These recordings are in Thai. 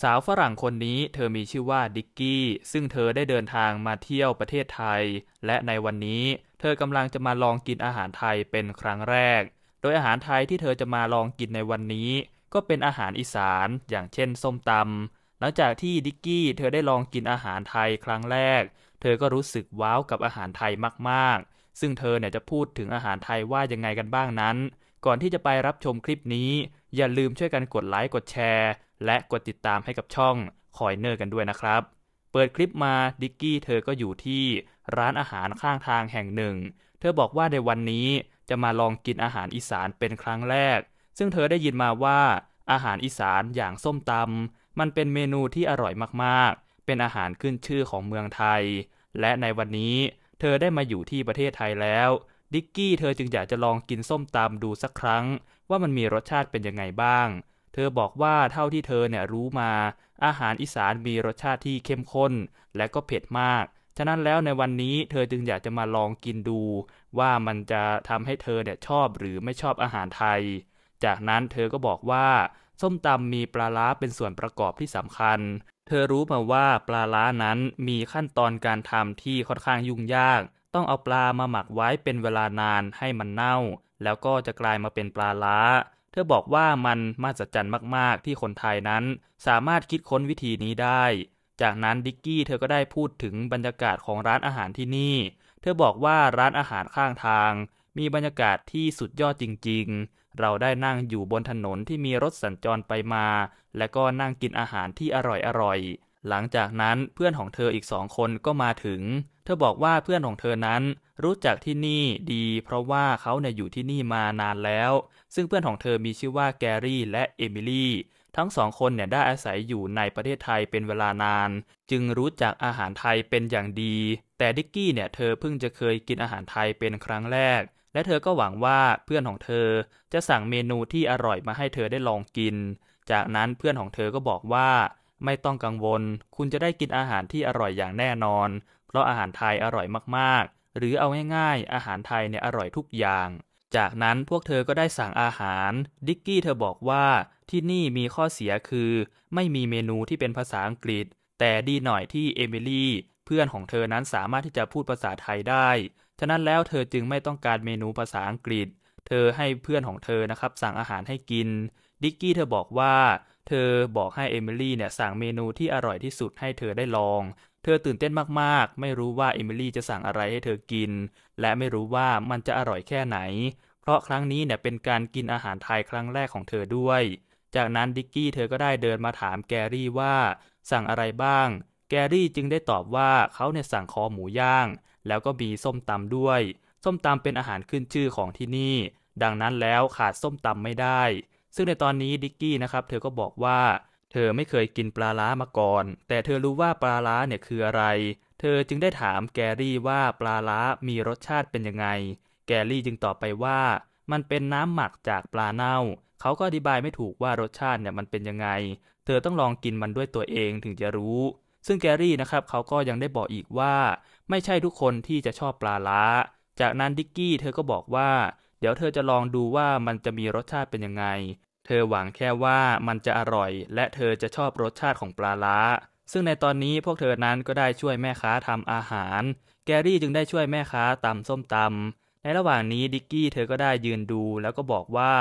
สาวฝรั่งคนนี้เธอมีชื่อว่าดิกกี้ซึ่งเธอได้เดินทางมาเที่ยวประเทศไทยและในวันนี้เธอกำลังจะมาลองกินอาหารไทยเป็นครั้งแรกโดยอาหารไทยที่เธอจะมาลองกินในวันนี้ก็เป็นอาหารอีสานอย่างเช่นส้มตำหลังจากที่ดิกกี้เธอได้ลองกินอาหารไทยครั้งแรกเธอก็รู้สึกว้าวกับอาหารไทยมากๆซึ่งเธอเนี่ยจะพูดถึงอาหารไทยว่ายังไงกันบ้างนั้นก่อนที่จะไปรับชมคลิปนี้อย่าลืมช่วยกันกดไลค์กดแชร์และกดติดตามให้กับช่องคอยเนอร์กันด้วยนะครับ เปิดคลิปมาดิกกี้เธอก็อยู่ที่ร้านอาหารข้างทางแห่งหนึ่ง เธอบอกว่าในวันนี้จะมาลองกินอาหารอีสานเป็นครั้งแรก ซึ่งเธอได้ยินมาว่า อาหารอีสานอย่างส้มตำมันเป็นเมนูที่อร่อยมากๆ เป็นอาหารขึ้นชื่อของเมืองไทย และในวันนี้ เธอได้มาอยู่ที่ประเทศไทยแล้วดิกกี้เธอจึงอยากจะลองกินส้มตำดูสักครั้งว่ามันมีรสชาติเป็นยังไงบ้างเธอบอกว่าเท่าที่เธอเนี่ยรู้มา อาหารอีสานมีรสชาติที่เข้มข้น และก็เผ็ดมาก ฉะนั้นแล้วในวันนี้เธอจึงอยากจะมาลองกินดู ว่ามันจะทำให้เธอเนี่ยชอบหรือไม่ชอบอาหารไทย จากนั้นเธอก็บอกว่า ส้มตำมีปลาล้าเป็นส่วนประกอบที่สำคัญ เธอรู้มาว่าปลาล้านั้นมีขั้นตอนการทำที่ค่อนข้างยุ่งยาก ต้องเอาปลามาหมักไว้เป็นเวลานานให้มันเน่า แล้วก็จะกลายมาเป็นปลาล้าเธอบอกว่ามันมหัศจรรย์มากๆที่คนไทยนั้น สามารถคิดค้นวิธีนี้ได้ จากนั้นดิกกี้เธอก็ได้พูดถึงบรรยากาศของร้านอาหารที่นี่ เธอบอกว่าร้านอาหารข้างทาง มีบรรยากาศที่สุดยอดจริงๆ เราได้นั่งอยู่บนถนนที่มีรถสัญจรไปมา และก็นั่งกินอาหารที่อร่อยๆ หลังจากนั้นเพื่อนของเธออีกสองคนก็มาถึง เธอบอกว่าเพื่อนของเธอนั้นรู้จักที่นี่ดี เพราะว่าเขาเนี่ยอยู่ที่นี่มานานแล้ว ซึ่งเพื่อนของเธอมีชื่อว่าแกรี่และเอมิลี่ทั้งสองคนเนี่ยได้อาศัยอยู่ในประเทศไทยเป็นเวลานาน จึงรู้จักอาหารไทยเป็นอย่างดี แต่ดิกกี้เนี่ยเธอเพิ่งจะเคยกินอาหารไทยเป็นครั้งแรกและเธอก็หวังว่าเพื่อนของเธอ จะสั่งเมนูที่อร่อยมาให้เธอได้ลองกิน จากนั้นเพื่อนของเธอก็บอกว่า ไม่ต้องกังวล คุณจะได้กินอาหารที่อร่อยอย่างแน่นอน เพราะอาหารไทยอร่อยมากๆหรือเอาง่าย ๆ อาหารไทยเนี่ยอร่อยทุกอย่าง จากนั้นพวกเธอก็ได้สั่งอาหาร ดิกกี้เธอบอกว่าที่นี่มีข้อเสียคือ ไม่มีเมนูที่เป็นภาษาอังกฤษ แต่ดีหน่อยที่เอมิลี่เพื่อนของเธอนั้นสามารถที่จะพูดภาษาไทยได้ฉะนั้นแล้วเธอจึงไม่ต้องการเมนูภาษาอังกฤษ เธอให้เพื่อนของเธอนะครับ สั่งอาหารให้กินดิกกี้เธอบอกว่าเธอบอกให้เอมิลี่เนี่ยสั่งเมนูที่อร่อยที่สุดให้เธอได้ลองเธอตื่นเต้นมากๆ ไม่รู้ว่าเอมิลี่จะสั่งอะไรให้เธอกิน และไม่รู้ว่ามันจะอร่อยแค่ไหน เพราะครั้งนี้เนี่ยเป็นการกินอาหารไทยครั้งแรกของเธอด้วย จากนั้นดิกกี้เธอก็ได้เดินมาถามแกรี่ว่า สั่งอะไรบ้าง แกรี่จึงได้ตอบว่าเขาเนี่ยสั่งคอหมูย่าง แล้วก็มีส้มตำด้วย ส้มตำเป็นอาหารขึ้นชื่อของที่นี่ ดังนั้นแล้วขาดส้มตำไม่ได้ ซึ่งในตอนนี้ดิกกี้นะครับเธอก็บอกว่าเธอไม่เคยกินปลาล้ามาก่อน แต่เธอรู้ว่าปลาล้าเนี่ยคืออะไร เธอจึงได้ถามแกรี่ว่าปลาล้ามีรสชาติเป็นยังไง แกรี่จึงตอบไปว่ามันเป็นน้ำหมักจากปลาเน่า เขาก็อธิบายไม่ถูกว่ารสชาติเนี่ยมันเป็นยังไง เธอต้องลองกินมันด้วยตัวเองถึงจะรู้ ซึ่งแกรี่นะครับเขาก็ยังได้บอกอีกว่า ไม่ใช่ทุกคนที่จะชอบปลาล้า จากนั้นดิกกี้เธอก็บอกว่าเดี๋ยวเธอจะลองดูว่ามันจะมีรสชาติเป็นยังไงธอหวังแค่ว่ามันจะอร่อย และเธอจะชอบรสชาติของปลาล้าซึ่งในตอนนี้พวกเธอนั้นก็ได้ช่วยแม่ค้าทำอาหาร แกรี่จึงได้ช่วยแม่ค้าตำส้มตำในระหว่างนี้ดิกกี้เธอก็ได้ยืนดูแล้วก็บอกว่า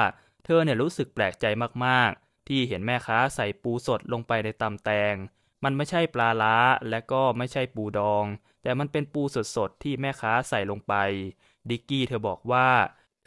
เธอเนี่ยรู้สึกแปลกใจมากๆ ที่เห็นแม่ค้าใส่ปูสดลงไปในตำแตงมันไม่ใช่ปลาล้าและก็ไม่ใช่ปูดอง แต่มันเป็นปูสดๆที่แม่ค้าใส่ลงไปดิกกี้เธอบอกว่า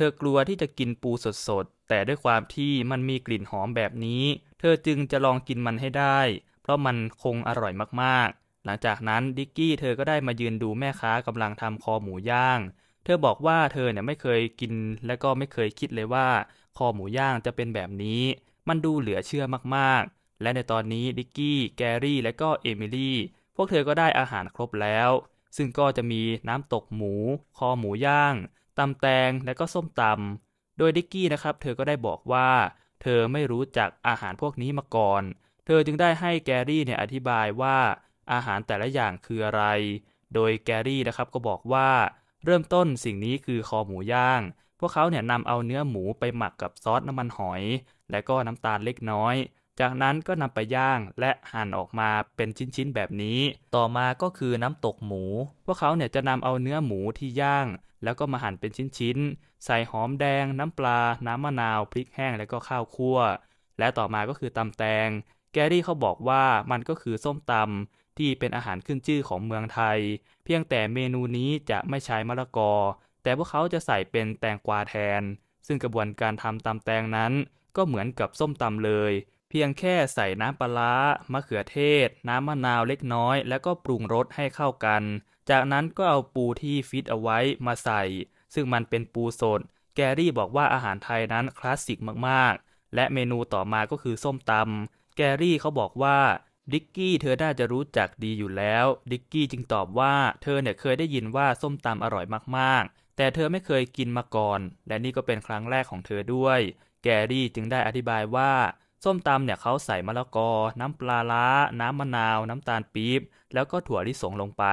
ธอกลัวที่จะกินปูสดๆ แต่ด้วยความที่มันมีกลิ่นหอมแบบนี้ เธอจึงจะลองกินมันให้ได้ เพราะมันคงอร่อยมากๆ หลังจากนั้นดิกกี้เธอ ก็ได้มายืนดูแม่ค้ากำลังทำคอหมูย่าง เธอบอกว่าเธอเนี่ยไม่เคยกินและก็ไม่เคยคิดเลยว่าคอหมูย่างจะเป็นแบบนี้ มันดูเหลือเชื่อมากๆ และในตอนนี้ดิกกี้แกรี่และก็เอมิลี่พวกเธอก็ได้อาหารครบแล้ว ซึ่งก็จะมีน้ำตกหมูคอหมูย่างตำแตงและก็ส้มตำโดยดิกกี้นะครับเธอก็ได้บอกว่าเธอไม่รู้จักอาหารพวกนี้มาก่อน เธอจึงได้ให้แกรี่เนี่ยอธิบายว่า อาหารแต่ละอย่างคืออะไร โดยแกรี่นะครับก็บอกว่าเริ่มต้นสิ่งนี้คือคอหมูย่าง พวกเขาเนี่ยนำเอาเนื้อหมูไปหมักกับซอสน้ำมันหอย และก็น้ำตาลเล็กน้อยจากนั้นก็นำไปย่างและหั่นออกมาเป็นชิ้นๆ แบบนี้ ต่อมาก็คือน้ำตกหมู พวกเขาเนี่ยจะนำเอาเนื้อหมูที่ย่าง แล้วก็มาหั่นเป็นชิ้นๆ ใส่หอมแดง น้ำปลา น้ำมะนาวพริกแห้งแล้วก็ข้าวคั่ว และต่อมาก็คือตำแตง แกรี่เขาบอกว่ามันก็คือส้มตำที่เป็นอาหารขึ้นชื่อของเมืองไทย เพียงแต่เมนูนี้จะไม่ใช้มะละกอ แต่พวกเขาจะใส่เป็นแตงกวาแทน ซึ่งกระบวนการทำตำแตงนั้น ก็เหมือนกับส้มตำเลยเพียงแค่ใส่น้ำปลามะเขือเทศ น้ำมะนาวเล็กน้อย แล้วก็ปรุงรสให้เข้ากัน จากนั้นก็เอาปูที่ฟิตเอาไว้มาใส่ ซึ่งมันเป็นปูสด แกรี่บอกว่าอาหารไทยนั้นคลาสสิกมากๆ และเมนูต่อมาก็คือส้มตำแกรี่เขาบอกว่า ดิกกี้เธอน่าจะรู้จักดีอยู่แล้ว ดิกกี้จึงตอบว่า เธอเนี่ยเคยได้ยินว่าส้มตำอร่อยมาก ๆ แต่เธอไม่เคยกินมาก่อน และนี่ก็เป็นครั้งแรกของเธอด้วย แกรี่จึงได้อธิบายว่าส้มตำเนี่ยเขาใส่มะละกอ น้ำปลาล้า น้ำมะนาว น้ำตาลปี๊บ แล้วก็ถั่วลิสงลงไป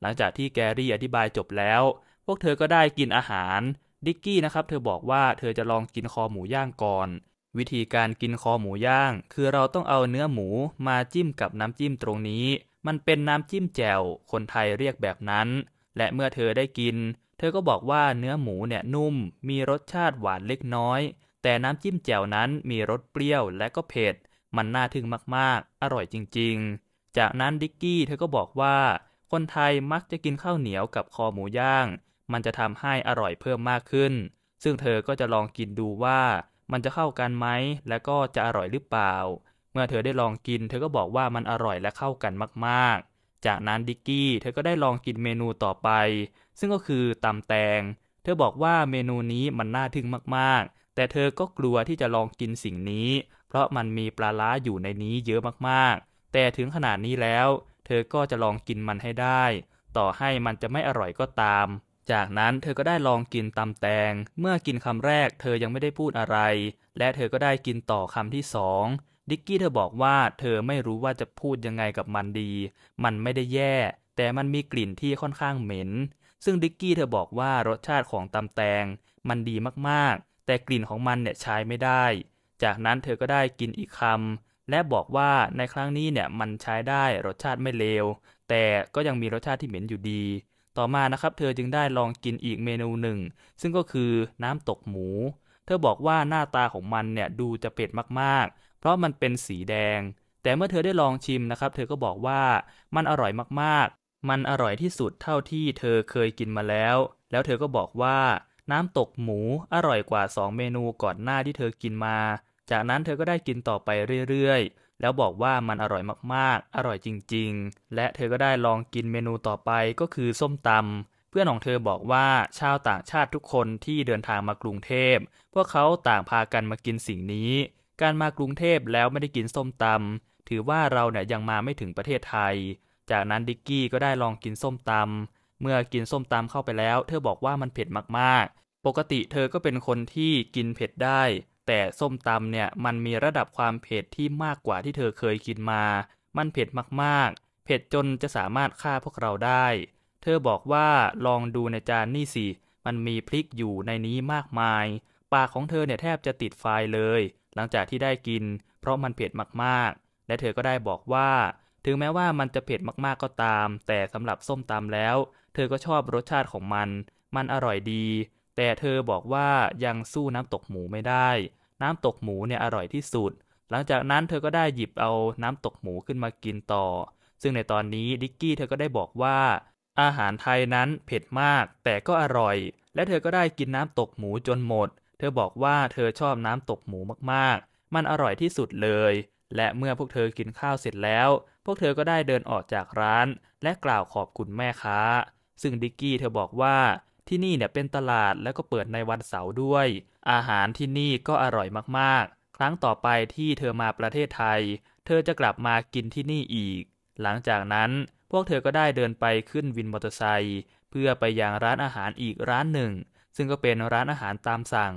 หลังจากที่แกรี่อธิบายจบแล้ว พวกเธอก็ได้กินอาหาร ดิกกี้นะครับ เธอบอกว่าเธอจะลองกินคอหมูย่างก่อน วิธีการกินคอหมูย่างคือเราต้องเอาเนื้อหมูมาจิ้มกับน้ำจิ้มตรงนี้ มันเป็นน้ำจิ้มแจ่ว คนไทยเรียกแบบนั้น และเมื่อเธอได้กิน เธอก็บอกว่าเนื้อหมูเนี่ยนุ่ม มีรสชาติหวานเล็กน้อยแต่น้ำจิ้มแจ่วนั้นมีรสเปรี้ยวและก็เผ็ด มันน่าทึ่งมากๆ อร่อยจริงๆ จากนั้นดิกกี้เธอก็บอกว่าคนไทยมักจะกินข้าวเหนียวกับคอหมูย่าง มันจะทำให้อร่อยเพิ่มมากขึ้น ซึ่งเธอก็จะลองกินดูว่ามันจะเข้ากันไหมและก็จะอร่อยหรือเปล่า เมื่อเธอได้ลองกินเธอก็บอกว่ามันอร่อยและเข้ากันมากๆ จากนั้นดิกกี้เธอก็ได้ลองกินเมนูต่อไปซึ่งก็คือตำแตง เธอบอกว่าเมนูนี้มันน่าทึ่งมากๆแต่เธอก็กลัวที่จะลองกินสิ่งนี้ เพราะมันมีปลาล้า อยู่ในนี้เยอะมากๆ แต่ถึงขนาดนี้แล้ว เธอก็จะลองกินมันให้ได้ ต่อให้มันจะไม่อร่อยก็ตาม จากนั้นเธอก็ได้ลองกินตำแตงเมื่อกินคำแรก เธอยังไม่ได้พูดอะไร และเธอก็ได้กินต่อคำที่สองดิกกี้เธอบอกว่าเธอไม่รู้ว่าจะพูดยังไงกับมันดี มันไม่ได้แย่แต่มันมีกลิ่นที่ค่อนข้างเหม็น ซึ่งดิกกี้เธอบอกว่ารสชาติของตำแตงมันดีมากๆแต่กลิ่นของมันเนี่ยใช้ไม่ได้ จากนั้นเธอก็ได้กินอีกคำและบอกว่าในครั้งนี้เนี่ยมันใช้ได้รสชาติไม่เลวแต่ก็ยังมีรสชาติที่เหม็นอยู่ดี ต่อมานะครับเธอจึงได้ลองกินอีกเมนูหนึ่ง ซึ่งก็คือน้ำตกหมู เธอบอกว่าหน้าตาของมันเนี่ยดูจะเผ็ดมากๆ เพราะมันเป็นสีแดง แต่เมื่อเธอได้ลองชิมนะครับ เธอก็บอกว่ามันอร่อยมากๆ มันอร่อยที่สุดเท่าที่เธอเคยกินมาแล้ว แล้วเธอก็บอกว่าน้ำตกหมู อร่อยกว่า 2 เมนูก่อนหน้าที่เธอกินมา จากนั้นเธอก็ได้กินต่อไปเรื่อย ๆ แล้วบอกว่ามันอร่อยมากๆ อร่อยจริง ๆ และเธอก็ได้ลองกินเมนูต่อไปก็คือส้มตำเพื่อนของเธอบอกว่าชาวต่างชาติทุกคนที่เดินทางมากรุงเทพพวกเขาต่างพากันมากินสิ่งนี้ การมากรุงเทพแล้วไม่ได้กินส้มตำถือว่าเราเนี่ยยังมาไม่ถึงประเทศไทย จากนั้นดิกกี้ก็ได้ลองกินส้มตำเมื่อกินส้มตำเข้าไปแล้ว เธอบอกว่ามันเผ็ดมากๆ ปกติเธอก็เป็นคนที่กินเผ็ดได้ แต่ส้มตำเนี่ย มันมีระดับความเผ็ดที่มากกว่าที่เธอเคยกินมา มันเผ็ดมากๆ เผ็ดจนจะสามารถฆ่าพวกเราได้ เธอบอกว่าลองดูในจานนี่สิ มันมีพริกอยู่ในนี้มากมาย ปากของเธอเนี่ยแทบจะติดไฟเลย หลังจากที่ได้กิน เพราะมันเผ็ดมาก ๆ และเธอก็ได้บอกว่าถึงแม้ว่ามันจะเผ็ดมากๆก็ตาม แต่สำหรับส้มตำแล้ว เธอก็ชอบรสชาติของมัน มันอร่อยดี แต่เธอบอกว่ายังสู้น้ำตกหมูไม่ได้ น้ำตกหมูเนี่ยอร่อยที่สุด หลังจากนั้นเธอก็ได้หยิบเอาน้ำตกหมูขึ้นมากินต่อ ซึ่งในตอนนี้ดิกกี้เธอก็ได้บอกว่าอาหารไทยนั้นเผ็ดมาก แต่ก็อร่อย และเธอก็ได้กินน้ำตกหมูจนหมด เธอบอกว่าเธอชอบน้ำตกหมูมากๆ มันอร่อยที่สุดเลยและเมื่อพวกเธอกินข้าวเสร็จแล้ว พวกเธอก็ได้เดินออกจากร้านและกล่าวขอบคุณแม่ค้า ซึ่งดิกกี้เธอบอกว่าที่นี่เนี่ยเป็นตลาดและก็เปิดในวันเสาร์ด้วย อาหารที่นี่ก็อร่อยมากๆ ครั้งต่อไปที่เธอมาประเทศไทยเธอจะกลับมากินที่นี่อีก หลังจากนั้น พวกเธอก็ได้เดินไปขึ้นวินมอเตอร์ไซค์เพื่อไปยังร้านอาหารอีกร้านหนึ่ง ซึ่งก็เป็นร้านอาหารตามสั่ง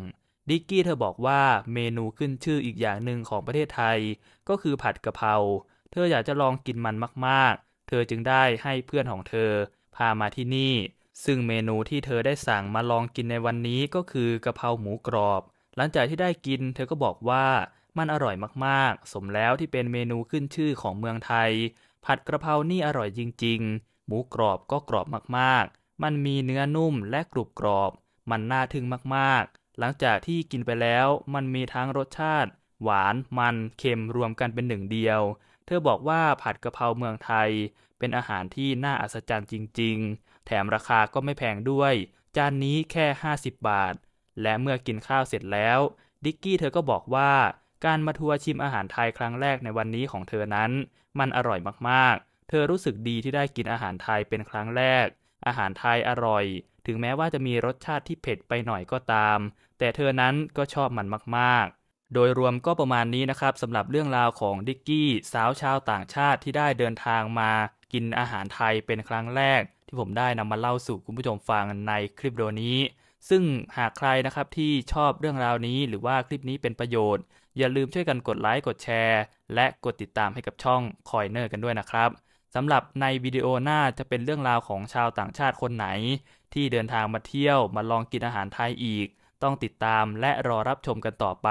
ดิกกี้เธอบอกว่าเมนูขึ้นชื่ออีกอย่างหนึ่งของประเทศไทย ก็คือผัดกะเพรา เธออยากจะลองกินมันมากๆ เธอจึงได้ให้เพื่อนของเธอพามาที่นี่ ซึ่งเมนูที่เธอได้สั่งมาลองกินในวันนี้ก็คือกะเพราหมูกรอบ หลังจากที่ได้กิน เธอก็บอกว่ามันอร่อยมากๆ สมแล้วที่เป็นเมนูขึ้นชื่อของเมืองไทย ผัดกระเพรานี่อร่อยจริง ๆ หมูกรอบก็กรอบมากๆ มันมีเนื้อนุ่มและกรุบกรอบ มันน่าทึ่งมากๆหลังจากที่กินไปแล้ว มันมีทั้งรสชาติ หวาน มัน เค็ม รวมกันเป็นหนึ่งเดียว เธอบอกว่าผัดกะเพราเมืองไทยเป็นอาหารที่น่าอัศจรรย์จริงๆ แถมราคาก็ไม่แพงด้วย จานนี้แค่ 50 บาท และเมื่อกินข้าวเสร็จแล้ว ดิกกี้เธอก็บอกว่า การมาทัวร์ชิมอาหารไทยครั้งแรกในวันนี้ของเธอนั้น มันอร่อยมากๆ เธอรู้สึกดีที่ได้กินอาหารไทยเป็นครั้งแรก อาหารไทยอร่อยถึงแม้ว่าจะมีรสชาติที่เผ็ดไปหน่อยก็ตาม แต่เธอนั้นก็ชอบมันมาก ๆ โดยรวมก็ประมาณนี้นะครับสำหรับเรื่องราวของดิกกี้สาวชาวต่างชาติที่ได้เดินทางมากินอาหารไทยเป็นครั้งแรก ที่ผมได้นำมาเล่าสู่คุณผู้ชมฟังในคลิปโดนี้ ซึ่งหากใครนะครับที่ชอบเรื่องราวนี้หรือว่าคลิปนี้เป็นประโยชน์ อย่าลืมช่วยกันกดไลค์กดแชร์และกดติดตามให้กับช่องคอยเนอร์กันด้วยนะครับสำหรับในวิดีโอหน้าจะเป็นเรื่องราวของชาวต่างชาติคนไหนที่เดินทางมาเที่ยวมาลองกินอาหารไทยอีก ต้องติดตามและรอรับชมกันต่อไป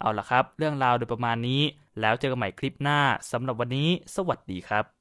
เอาละครับ เรื่องราวโดยประมาณนี้แล้วเจอกันใหม่คลิปหน้าสำหรับวันนี้สวัสดีครับ